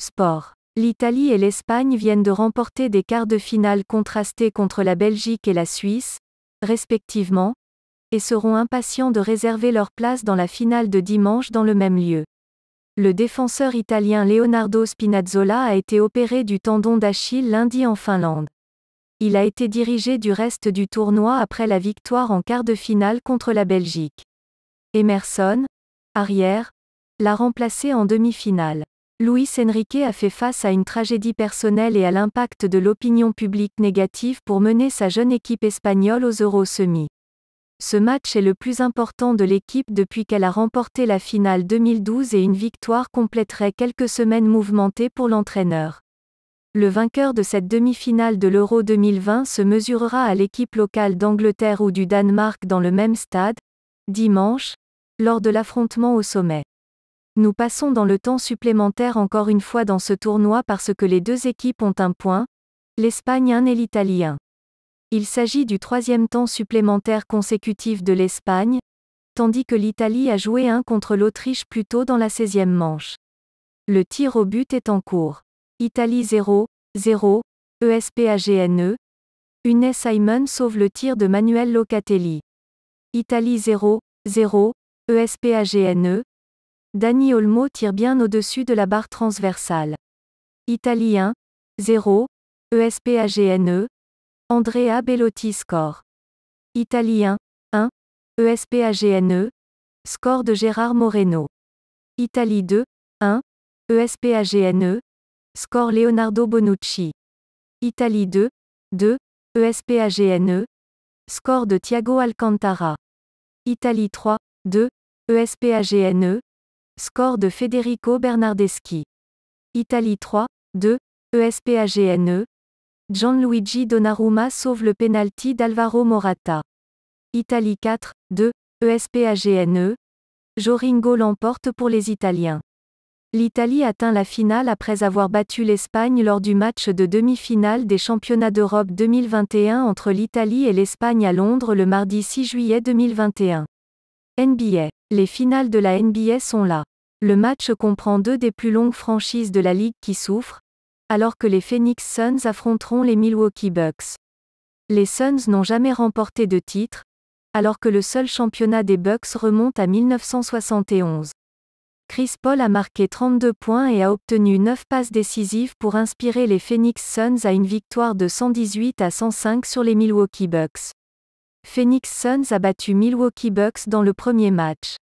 Sport. L'Italie et l'Espagne viennent de remporter des quarts de finale contrastés contre la Belgique et la Suisse, respectivement, et seront impatients de réserver leur place dans la finale de dimanche dans le même lieu. Le défenseur italien Leonardo Spinazzola a été opéré du tendon d'Achille lundi en Finlande. Il a été dirigé du reste du tournoi après la victoire en quart de finale contre la Belgique. Emerson, arrière, l'a remplacé en demi-finale. Luis Enrique a fait face à une tragédie personnelle et à l'impact de l'opinion publique négative pour mener sa jeune équipe espagnole aux Euro semi. Ce match est le plus important de l'équipe depuis qu'elle a remporté la finale 2012 et une victoire compléterait quelques semaines mouvementées pour l'entraîneur. Le vainqueur de cette demi-finale de l'Euro 2020 se mesurera à l'équipe locale d'Angleterre ou du Danemark dans le même stade, dimanche, lors de l'affrontement au sommet. Nous passons dans le temps supplémentaire encore une fois dans ce tournoi parce que les deux équipes ont un point, l'Espagne 1 et l'Italie Il s'agit du troisième temps supplémentaire consécutif de l'Espagne, tandis que l'Italie a joué un contre l'Autriche plus tôt dans la 16e manche. Le tir au but est en cours. Italie 0, 0, ESPAGNE. Une Simon sauve le tir de Manuel Locatelli. Italie 0, 0, ESPAGNE, Dani Olmo tire bien au-dessus de la barre transversale. Italien, 0, ESPAGNE, Andrea Bellotti score. Italien, 1, ESPAGNE, score de Gérard Moreno. Italie 2, 1, ESPAGNE, score Leonardo Bonucci. Italie 2, 2, ESPAGNE, score de Thiago Alcantara. Italie 3, 2, ESPAGNE, Score de Federico Bernardeschi. Italie 3, 2, ESPAGNE. Gianluigi Donnarumma sauve le penalty d'Alvaro Morata. Italie 4, 2, ESPAGNE. Joringo l'emporte pour les Italiens. L'Italie atteint la finale après avoir battu l'Espagne lors du match de demi-finale des Championnats d'Europe 2021 entre l'Italie et l'Espagne à Londres le mardi 6 juillet 2021. NBA les finales de la NBA sont là. Le match comprend deux des plus longues franchises de la ligue qui souffrent, alors que les Phoenix Suns affronteront les Milwaukee Bucks. Les Suns n'ont jamais remporté de titre, alors que le seul championnat des Bucks remonte à 1971. Chris Paul a marqué 32 points et a obtenu 9 passes décisives pour inspirer les Phoenix Suns à une victoire de 118 à 105 sur les Milwaukee Bucks. Phoenix Suns a battu Milwaukee Bucks dans le premier match.